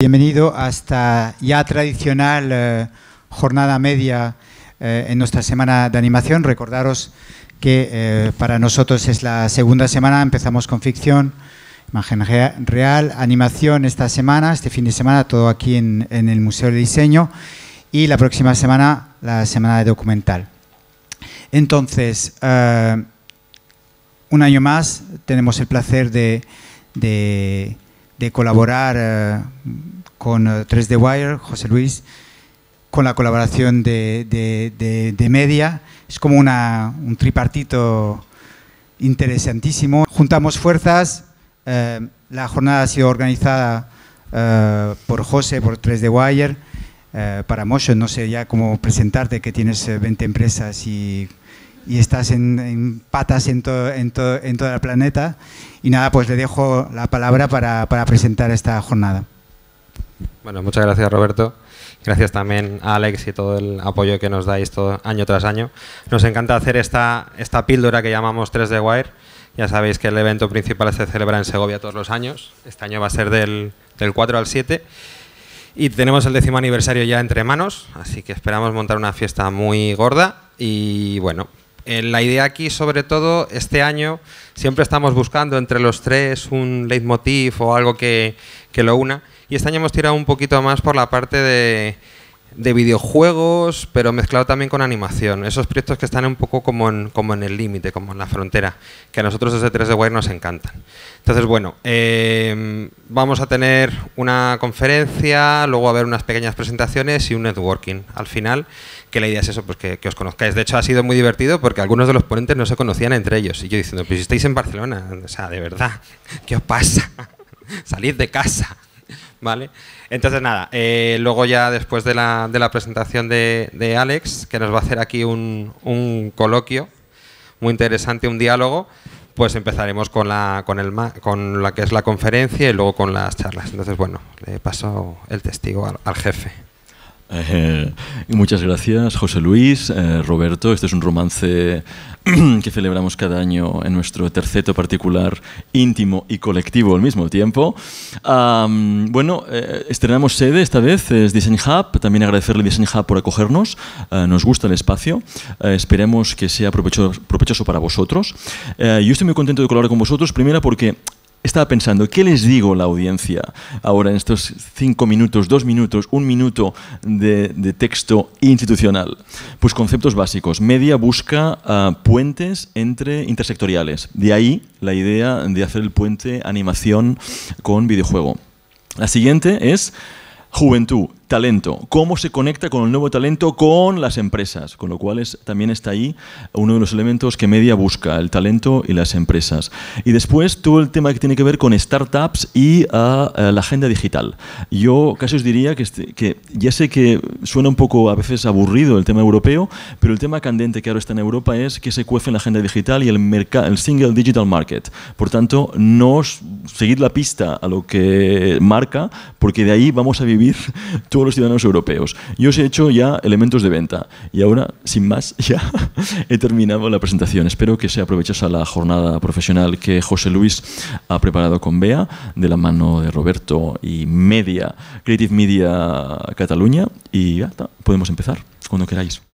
Bienvenido a esta ya tradicional eh, jornada media eh, en nuestra semana de animación. Recordaros que eh, para nosotros es la segunda semana, empezamos con ficción, imagen real, animación esta semana, este fin de semana, todo aquí en, el Museo de Diseño y la próxima semana, la semana de documental. Entonces, un año más tenemos el placer de de colaborar eh, con 3D eh, Wire, José Luis, con la colaboración de, de, de, Media. Es como una, un tripartito interesantísimo. Juntamos fuerzas, eh, la jornada ha sido organizada por José, por 3D Wire, para Motion, no sé ya cómo presentarte, que tienes 20 empresas y, y estás en, patas en, todo en, en, todo el planeta. Y nada, pues le dejo la palabra para, presentar esta jornada. Bueno, muchas gracias Roberto. Gracias también a Alex y todo el apoyo que nos dais todo, año tras año. Nos encanta hacer esta, esta píldora que llamamos 3D Wire. Ya sabéis que el evento principal se celebra en Segovia todos los años. Este año va a ser del, del 4 al 7. Y tenemos el décimo aniversario ya entre manos, así que esperamos montar una fiesta muy gorda. Y bueno, eh, la idea aquí, sobre todo, este año siempre estamos buscando entre los tres un leitmotiv o algo que, que lo una. Y este año hemos tirado un poquito más por la parte de de videojuegos, pero mezclado también con animación. Esos proyectos que están un poco como en, como en el límite, como en la frontera, que a nosotros desde 3D nos encantan. Entonces, bueno, em, vamos a tener una conferencia, luego a ver unas pequeñas presentaciones y un networking al final, que la idea es eso, pues que, os conozcáis. De hecho, ha sido muy divertido porque algunos de los ponentes no se conocían entre ellos. Y yo diciendo, pues estáis en Barcelona, o sea, de verdad, ¿qué os pasa? Salid de casa. ¿Vale? Entonces, nada, eh, luego ya después de la, de la presentación de, de, Alex, que nos va a hacer aquí un, coloquio muy interesante, un diálogo, pues empezaremos con la, con, el, con la que es la conferencia y luego con las charlas. Entonces, bueno, le paso el testigo al jefe. Eh, muchas gracias, José Luis, eh, Roberto. Este es un romance que celebramos cada año en nuestro terceto particular, íntimo y colectivo al mismo tiempo. bueno, eh, estrenamos sede esta vez, es Design Hub. También agradecerle a Design Hub por acogernos. nos gusta el espacio. esperemos que sea provechoso, provechoso para vosotros. yo estoy muy contento de colaborar con vosotros, primero porque estaba pensando, ¿qué les digo a la audiencia ahora en estos cinco minutos, dos minutos, un minuto de, texto institucional? Pues conceptos básicos. Media busca ah, puentes entre intersectoriales. De ahí la idea de hacer el puente animación con videojuego. La siguiente es juventud talento, cómo se conecta con el nuevo talento con las empresas, con lo cual es, también está ahí uno de los elementos que Media busca, el talento y las empresas. Y después todo el tema que tiene que ver con startups y a ah, eh, la agenda digital. Yo casi os diría que, este, que ya sé que suena un poco a veces aburrido el tema europeo, pero el tema candente que ahora está en Europa es que se cuece en la agenda digital y el, el single digital market. Por tanto, no seguid la pista a lo que marca, porque de ahí vamos a vivir todo los ciudadanos europeos. Yo os he hecho ya elementos de venta y ahora, sin más, ya he terminado la presentación. Espero que se aprovechas la jornada profesional que José Luis ha preparado con Bea, de la mano de Roberto y Media, Creative Media Cataluña y ya está, podemos empezar cuando queráis.